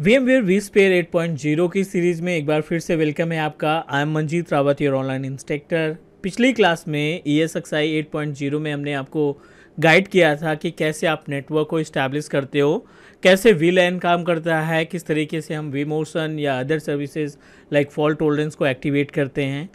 we VMware eight point zero की series में एक बार फिर से वेलकम है आपका I am Manjeet Rawat your online instructor पिछली क्लास में E S X I eight point zero में हमने आपको गाइड किया था कि कैसे आप नेटवर्क को इस्टेब्लिश करते हो कैसे वी लैन काम करता है किस तरीके से हम वी मोशन या other services like fault tolerance को एक्टिवेट करते हैं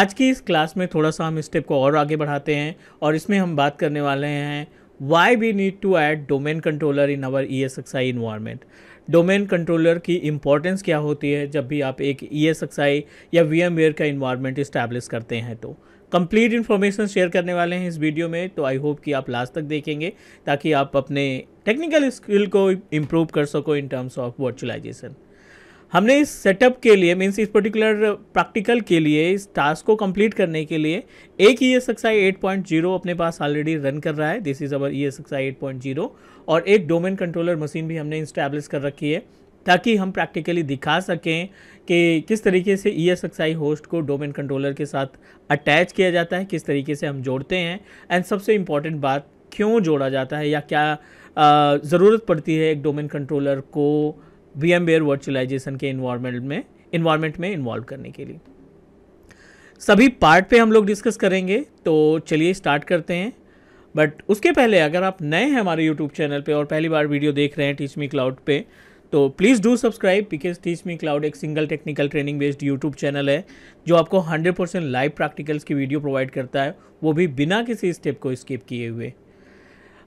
आज की इस क्लास में थोड़ा सा हम स्टेप को और आगे बढ़ाते हैं और इसमें हम बात करने वाले हैं why we need to add domain controller in domain E S X I environment domain controller की इम्पॉर्टेंस क्या होती है जब भी आप एक ई e या वी का इन्वायरमेंट इस्टेब्लिश करते हैं तो कंप्लीट इन्फॉर्मेशन शेयर करने वाले हैं इस वीडियो में तो आई होप कि आप लास्ट तक देखेंगे ताकि आप अपने टेक्निकल स्किल को इम्प्रूव कर सको इन टर्म्स ऑफ वर्चुअलाइजेशन हमने इस सेटअप के लिए मीन्स इस पर्टिकुलर प्रैक्टिकल के लिए इस टास्क को कंप्लीट करने के लिए एक E S X I eight point zero अपने पास ऑलरेडी रन कर रहा है this is our E S X I eight point zero और एक डोमेन कंट्रोलर मशीन भी हमने इंस्टेब्लिश कर रखी है ताकि हम प्रैक्टिकली दिखा सकें कि किस तरीके से E S X I host को डोमेन कंट्रोलर के साथ अटैच किया जाता है किस तरीके से हम जोड़ते हैं एंड सबसे इम्पॉर्टेंट बात क्यों जोड़ा जाता है या क्या ज़रूरत पड़ती है एक डोमेन कंट्रोलर को वी एम वेयर वर्चुअलाइजेशन के इन्वायरमेंट में इन्वायरमेंट में इन्वॉल्व करने के लिए सभी पार्ट पे हम लोग डिस्कस करेंगे तो चलिए स्टार्ट करते हैं बट उसके पहले अगर आप नए हैं हमारे यूट्यूब चैनल पे और पहली बार वीडियो देख रहे हैं टीच मी क्लाउड पे तो please do subscribe because teach me cloud एक single technical training based YouTube channel है जो आपको 100% लाइव प्रैक्टिकल्स की वीडियो प्रोवाइड करता है वो भी बिना किसी स्टेप को स्किप किए हुए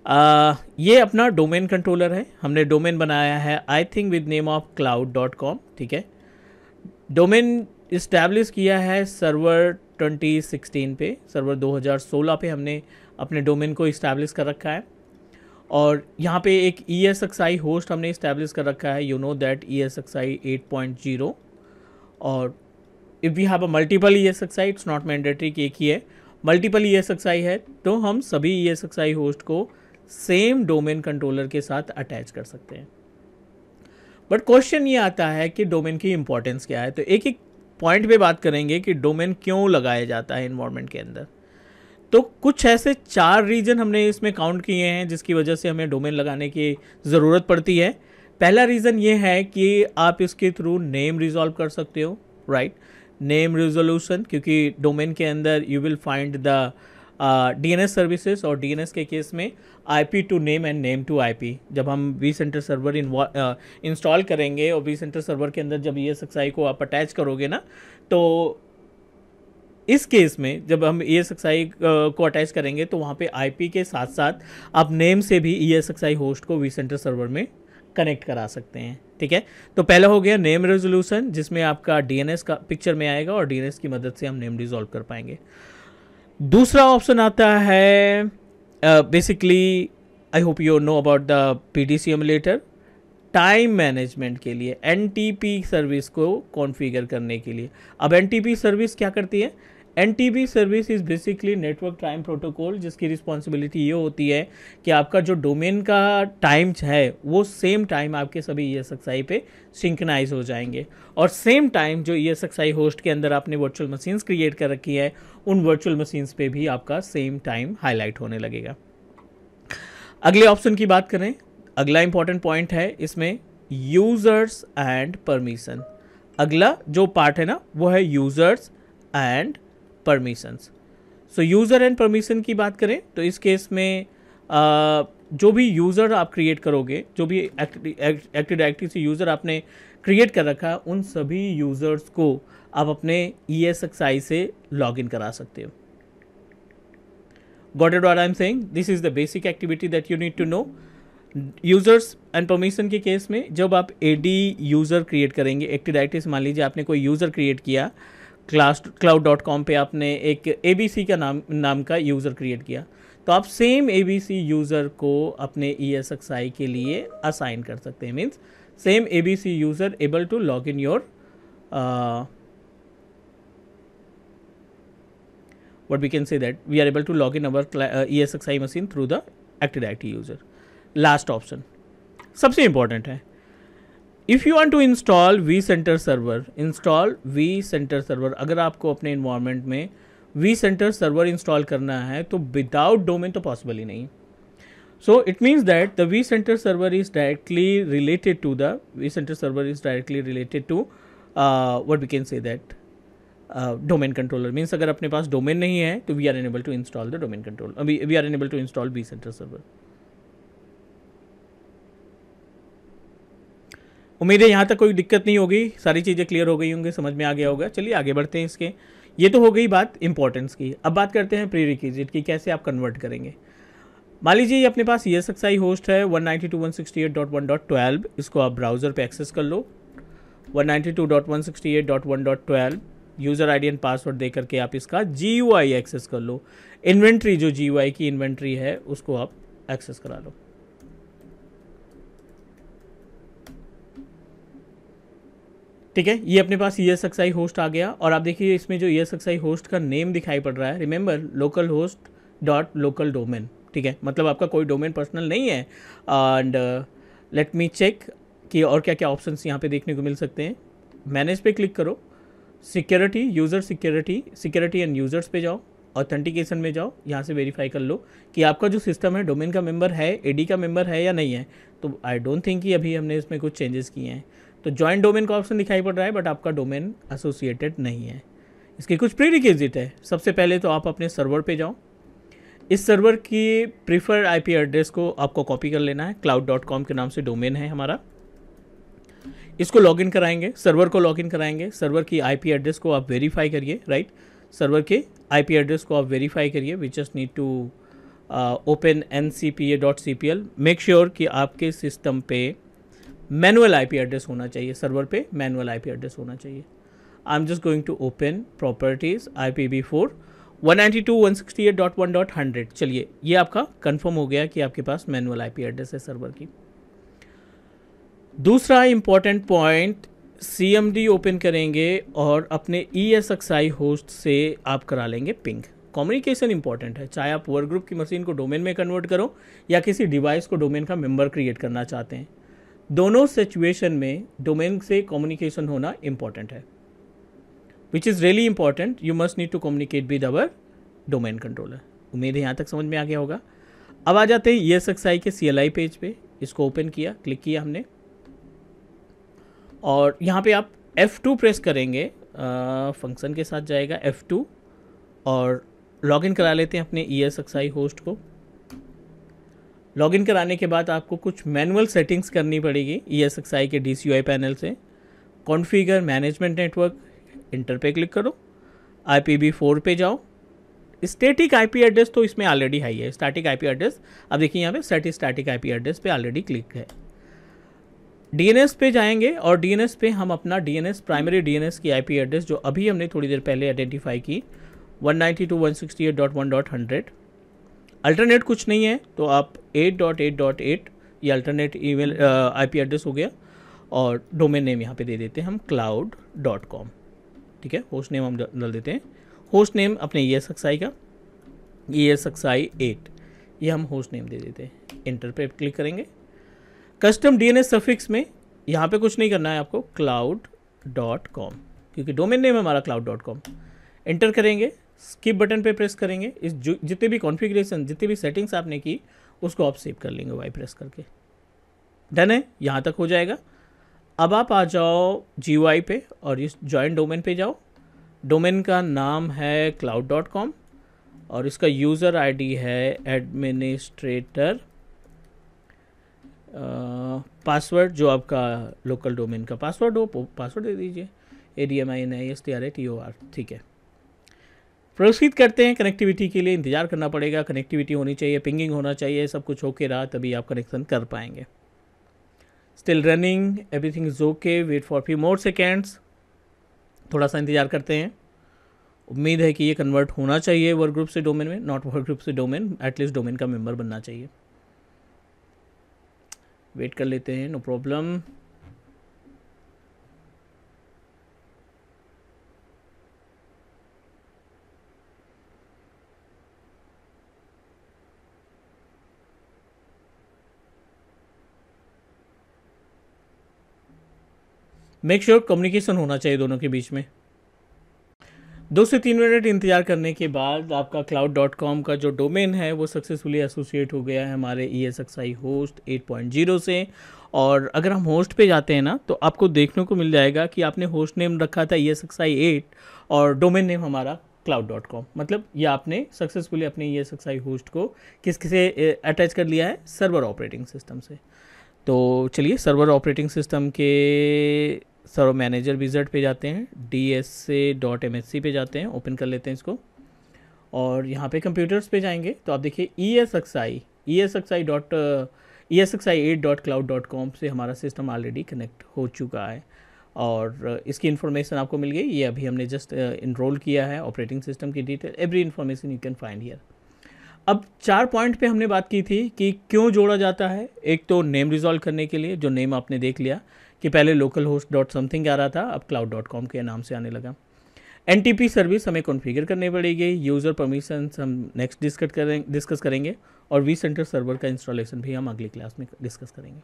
आ, ये अपना डोमेन कंट्रोलर है हमने डोमेन बनाया है I think with name of cloud dot com ठीक है डोमेन इस्टेब्लिश किया है सर्वर 2016 पे सर्वर 2016 पे हमने अपने डोमेन को इस्टेब्लिश कर रखा है और यहाँ पे एक E S X I host हमने इस्टेब्लिश कर रखा है you know that E S X I eight point zero और if we have a multiple E S X I it's not mandatory कि एक ही है multiple E S X I है तो हम सभी E S X I host को सेम डोमेन कंट्रोलर के साथ अटैच कर सकते हैं बट क्वेश्चन ये आता है कि डोमेन की इंपॉर्टेंस क्या है तो एक एक पॉइंट पे बात करेंगे कि डोमेन क्यों लगाया जाता है इन्वायरमेंट के अंदर तो कुछ ऐसे चार रीजन हमने इसमें काउंट किए हैं जिसकी वजह से हमें डोमेन लगाने की ज़रूरत पड़ती है पहला रीज़न ये है कि आप इसके थ्रू नेम रिजॉल्व कर सकते हो राइट नेम रिजोल्यूशन क्योंकि डोमेन के अंदर you will find the DNS services और डीएनएस के केस में IP to name and name to IP जब हम वी सेंटर सर्वर इंस्टॉल करेंगे और वी सेंटर सर्वर के अंदर जब ई एस को आप अटैच करोगे ना तो इस केस में जब हम ई एस को अटैच करेंगे तो वहाँ पे आईपी के साथ साथ आप नेम से भी ई एस होस्ट को वी सेंटर सर्वर में कनेक्ट करा सकते हैं ठीक है तो पहला हो गया नेम रेजोल्यूशन जिसमें आपका डीएनएस का पिक्चर में आएगा और डीएनएस की मदद से हम नेम रिजोल्व कर पाएंगे दूसरा ऑप्शन आता है basically I hope you know about the P D C emulator time management के लिए एन टी पी सर्विस को कॉन्फ़िगर करने के लिए अब एन टी पी सर्विस क्या करती है N T B service is basically network time protocol जिसकी रिस्पॉन्सिबिलिटी ये होती है कि आपका जो डोमेन का टाइम है वो सेम टाइम आपके सभी ई एस एक्स आई पे सिंकनाइज हो जाएंगे और सेम टाइम जो E S X I host के अंदर आपने वर्चुअल मशीन्स क्रिएट कर रखी है उन वर्चुअल मशीन्स पे भी आपका सेम टाइम हाईलाइट होने लगेगा अगले ऑप्शन की बात करें अगला इंपॉर्टेंट पॉइंट है इसमें यूजर्स एंड परमिशन अगला जो पार्ट है ना वो है users and permissions so user and permission की बात करें तो इस केस में आ, जो भी यूज़र आप क्रिएट करोगे जो भी एक्टिव डायरेक्टिव से यूज़र आपने क्रिएट कर रखा उन सभी यूज़र्स को आप अपने ई एस एक्स आई से लॉग इन करा सकते हो add it I am saying this is the basic activity that you need to know users and permission के केस में जब आप ए डी यूज़र क्रिएट करेंगे एक्टिव डायरेक्टिव मान लीजिए आपने कोई यूज़र क्रिएट किया क्लास क्लाउड डॉट कॉम पर आपने एक ए बी सी का नाम नाम का यूज़र क्रिएट किया तो आप same A B C user को अपने ई एस एक्स आई के लिए असाइन कर सकते हैं means same A B C user able to log in your V what we can say that we are able to log in our uh, ESXi machine through the ActiveDirect user last option सबसे important है if you want to install V center server install V center server अगर आपको अपने environment में we center server install करना है तो without domain तो पॉसिबल ही नहीं so it means that the V center server is directly related to the V center server is directly related to what we can say that domain controller means अगर अपने पास domain नहीं है तो we are enable to install the domain control we are enable to install V center server उम्मीद है यहाँ तक कोई दिक्कत नहीं होगी सारी चीज़ें क्लियर हो गई होंगी समझ में आ गया होगा चलिए आगे बढ़ते हैं इसके ये तो हो गई बात इंपॉर्टेंस की अब बात करते हैं प्री रिक्विजिट की कैसे आप कन्वर्ट करेंगे मान लीजिए अपने पास ई एस एक्स होस्ट है 192.168.1.12 इसको आप ब्राउज़र पर एक्सेस कर लो 192.168.1.12 यूज़र आईडी एंड पासवर्ड दे करके आप इसका जी एक्सेस कर लो इन्वेंट्री जो जी की इन्वेंट्री है उसको आप एक्सेस करा लो ठीक है ये अपने पास ई एस होस्ट आ गया और आप देखिए इसमें जो ई एस होस्ट का नेम दिखाई पड़ रहा है remember local host dot local domain ठीक है मतलब आपका कोई डोमेन पर्सनल नहीं है एंड लेट मी चेक कि और क्या क्या ऑप्शन यहाँ पे देखने को मिल सकते हैं मैनेज पे क्लिक करो security user security security and users पे जाओ ऑथेंटिकेशन में जाओ यहाँ से वेरीफाई कर लो कि आपका जो सिस्टम है डोमेन का मेंबर है एडी का मेंबर है या नहीं है तो आई डोंट थिंक कि अभी हमने इसमें कुछ चेंजेस किए हैं तो ज्वाइंट डोमेन का ऑप्शन दिखाई पड़ रहा है बट आपका डोमेन एसोसिएटेड नहीं है इसके कुछ प्रीरिक्विजिट है सबसे पहले तो आप अपने सर्वर पे जाओ इस सर्वर की प्रीफर्ड आईपी एड्रेस को आपको कॉपी कर लेना है क्लाउड डॉट कॉम के नाम से डोमेन है हमारा इसको लॉगिन कराएंगे सर्वर को लॉगिन कराएंगे सर्वर की आईपी एड्रेस को आप वेरीफाई करिए राइट सर्वर के आईपी एड्रेस को आप वेरीफाई करिए we just need to open N C P A dot C P L make sure कि आपके सिस्टम पे मैनुअल आईपी एड्रेस होना चाहिए सर्वर पे मैनुअल आईपी एड्रेस होना चाहिए I am just going to open properties I P B four one ninety two one sixty eight dot one dot hundred चलिए ये आपका कन्फर्म हो गया कि आपके पास मैनुअल आई पी एड्रेस है सर्वर की दूसरा important point C M D open करेंगे और अपने E S X I host से आप करा लेंगे पिंग कम्युनिकेशन इंपॉर्टेंट है चाहे आप वर्क ग्रुप की मशीन को डोमेन में कन्वर्ट करो या किसी डिवाइस को डोमेन का मेंबर क्रिएट करना चाहते हैं दोनों सिचुएशन में डोमेन से कम्युनिकेशन होना इम्पॉर्टेंट है which is really important you must need to communicate with our domain controller उम्मीद है यहाँ तक समझ में आ गया होगा अब आ जाते हैं ई एस एक्स आई के सी एल आई पेज पे इसको ओपन किया क्लिक किया हमने और यहाँ पे आप एफ़ टू प्रेस करेंगे फंक्शन के साथ जाएगा एफ़ टू और लॉगिन करा लेते हैं अपने E S X I host को लॉगिन कराने के बाद आपको कुछ मैनुअल सेटिंग्स करनी पड़ेगी ई एस एक्स आई के डी सी आई पैनल से कॉन्फ़िगर मैनेजमेंट नेटवर्क इंटर पे क्लिक करो आई पी बी फोर पे जाओ स्टेटिक आई पी एड्रेस तो इसमें ऑलरेडी हाई है स्टैटिक आई पी एड्रेस अब देखिए यहाँ पे set static I P address पे ऑलरेडी क्लिक है डी एन एस पे जाएंगे और डी एन एस पे हम अपना D N S primary D N S की आई पी एड्रेस जो अभी हमने थोड़ी देर पहले आइडेंटिफाई की one one one two sixty eight dot dot hundred alternate कुछ नहीं है तो आप eight dot eight dot eight ये अल्टरनेट आई पी एड्रेस हो गया और डोमेन नेम यहाँ पे दे देते हैं हम क्लाउड डॉट कॉम ठीक है होस्ट नेम हम डाल देते हैं होस्ट नेम अपने ई एस एक्स आई का E S X I eight ये हम होस्ट नेम दे देते हैं इंटर पे क्लिक करेंगे custom D N S suffix में यहाँ पे कुछ नहीं करना है आपको क्लाउड डॉट कॉम क्योंकि डोमेन नेम हमारा क्लाउड डॉट कॉम एंटर करेंगे स्किप बटन पे प्रेस करेंगे इस जो जितने भी कॉन्फ़िगरेशन जितनी भी सेटिंग्स आपने की उसको आप सेव कर लेंगे वाई प्रेस करके डन है यहाँ तक हो जाएगा अब आप आ जाओ जी पे और इस जॉइंट डोमेन पे जाओ डोमेन का नाम है क्लाउड डॉट कॉम और इसका यूज़र आईडी है एडमिनिस्ट्रेटर पासवर्ड जो आपका लोकल डोमेन का पासवर्ड हो पासवर्ड दे दीजिए A D M I N I S T R A T O R ठीक है प्रोसीड करते हैं कनेक्टिविटी के लिए इंतजार करना पड़ेगा कनेक्टिविटी होनी चाहिए पिंगिंग होना चाहिए सब कुछ होके रहा तभी आप कनेक्शन कर पाएंगे still running everything is okay wait for few more seconds थोड़ा सा इंतज़ार करते हैं उम्मीद है कि ये कन्वर्ट होना चाहिए वर्क ग्रुप से डोमेन में नॉट वर्क ग्रुप से डोमेन एटलीस्ट डोमेन का मेंबर बनना चाहिए वेट कर लेते हैं no problem make sure communication होना चाहिए दोनों के बीच में दो से तीन मिनट इंतज़ार करने के बाद आपका क्लाउड डॉट कॉम का जो डोमेन है वो सक्सेसफुली एसोसिएट हो गया है हमारे E S X I host eight point zero से और अगर हम होस्ट पे जाते हैं ना तो आपको देखने को मिल जाएगा कि आपने होस्ट नेम रखा था E S X I eight और डोमेन नेम हमारा क्लाउड डॉट कॉम मतलब ये आपने सक्सेसफुली अपने E S X I host को किस किसे अटैच कर लिया है सर्वर ऑपरेटिंग सिस्टम से तो चलिए सर्वर ऑपरेटिंग सिस्टम के सर्वर मैनेजर विजट पे जाते हैं D S dot M S C पे जाते हैं ओपन कर लेते हैं इसको और यहाँ पे कंप्यूटर्स पे जाएंगे तो आप देखिए E S X I E S X I dot E S X I eight dot cloud dot com से हमारा सिस्टम ऑलरेडी कनेक्ट हो चुका है और इसकी इन्फॉर्मेशन आपको मिल गई ये अभी हमने जस्ट इनरोल uh, किया है ऑपरेटिंग सिस्टम की detail every information you can find here अब चार पॉइंट पे हमने बात की थी कि क्यों जोड़ा जाता है एक तो नेम रिजॉल्व करने के लिए जो नेम आपने देख लिया कि पहले लोकल होस्ट डॉट समथिंग आ रहा था अब क्लाउड डॉट कॉम के नाम से आने लगा एन सर्विस हमें कॉन्फ़िगर करनी पड़ेगी यूज़र परमिशन हम नेक्स्ट डिस्कट करें डिस्कस करेंगे और वी सेंटर सर्वर का इंस्टॉलेशन भी हम अगली क्लास में डिस्कस करेंगे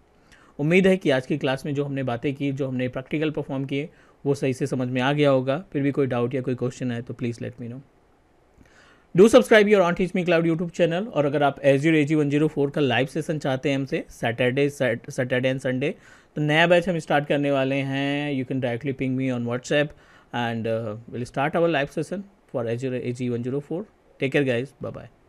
उम्मीद है कि आज की क्लास में जो हमने बातें की जो हमने प्रैक्टिकल परफॉर्म किए वो सही से समझ में आ गया होगा फिर भी कोई डाउट या कोई क्वेश्चन है तो please let me know do subscribe your on teach me cloud YouTube channel और अगर आप Azure A G one zero four का लाइव सेशन चाहते हैं हमसे सैटरडे सैटरडे एंड संडे तो नया बैच हम स्टार्ट करने वाले हैं you can directly ping me on WhatsApp and will start our live session for Azure A G one zero four take care guys bye bye